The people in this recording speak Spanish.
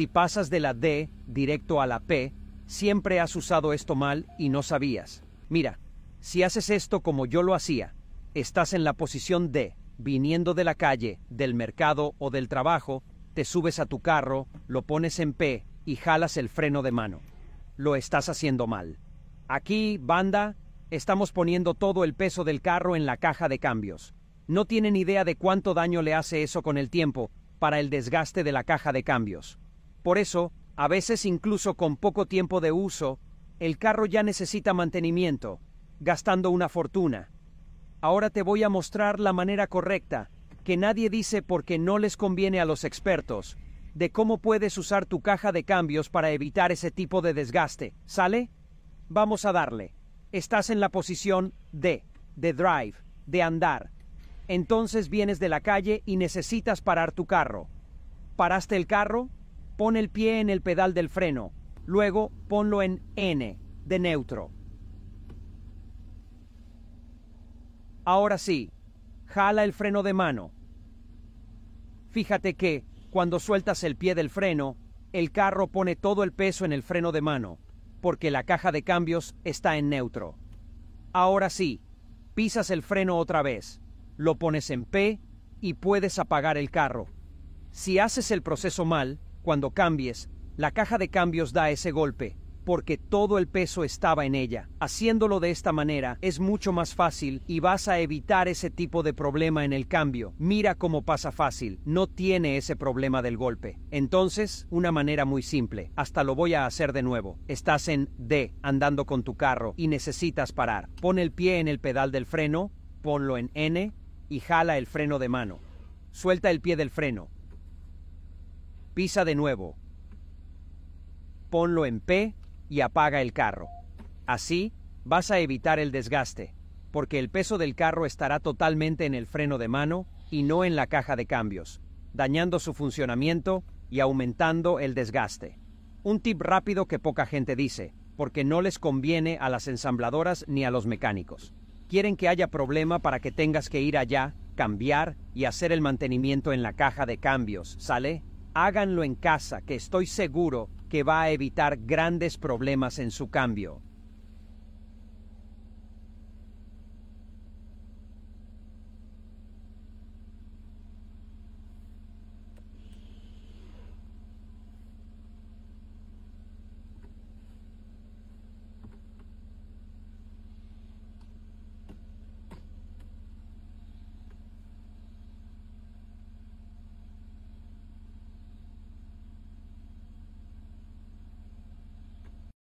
Si pasas de la D directo a la P, siempre has usado esto mal y no sabías. Mira, si haces esto como yo lo hacía, estás en la posición D, viniendo de la calle, del mercado o del trabajo, te subes a tu carro, lo pones en P y jalas el freno de mano. Lo estás haciendo mal. Aquí, banda, estamos poniendo todo el peso del carro en la caja de cambios. No tienen idea de cuánto daño le hace eso con el tiempo para el desgaste de la caja de cambios. Por eso, a veces incluso con poco tiempo de uso, el carro ya necesita mantenimiento, gastando una fortuna. Ahora te voy a mostrar la manera correcta, que nadie dice porque no les conviene a los expertos, de cómo puedes usar tu caja de cambios para evitar ese tipo de desgaste. ¿Sale? Vamos a darle. Estás en la posición D, de drive, de andar. Entonces vienes de la calle y necesitas parar tu carro. ¿Paraste el carro? Pon el pie en el pedal del freno. Luego ponlo en N, de neutro. Ahora sí, jala el freno de mano. Fíjate que, cuando sueltas el pie del freno, el carro pone todo el peso en el freno de mano, porque la caja de cambios está en neutro. Ahora sí, pisas el freno otra vez, lo pones en P y puedes apagar el carro. Si haces el proceso mal, cuando cambies, la caja de cambios da ese golpe, porque todo el peso estaba en ella. Haciéndolo de esta manera es mucho más fácil y vas a evitar ese tipo de problema en el cambio. Mira cómo pasa fácil, no tiene ese problema del golpe. Entonces, una manera muy simple, hasta lo voy a hacer de nuevo. Estás en D, andando con tu carro y necesitas parar. Pon el pie en el pedal del freno, ponlo en N y jala el freno de mano. Suelta el pie del freno, Pisa de nuevo. Ponlo en P y apaga el carro. Así vas a evitar el desgaste, porque el peso del carro estará totalmente en el freno de mano y no en la caja de cambios, dañando su funcionamiento y aumentando el desgaste. Un tip rápido que poca gente dice, porque no les conviene a las ensambladoras ni a los mecánicos. Quieren que haya problema para que tengas que ir allá, cambiar y hacer el mantenimiento en la caja de cambios, ¿sale? Háganlo en casa, que estoy seguro que va a evitar grandes problemas en su cambio.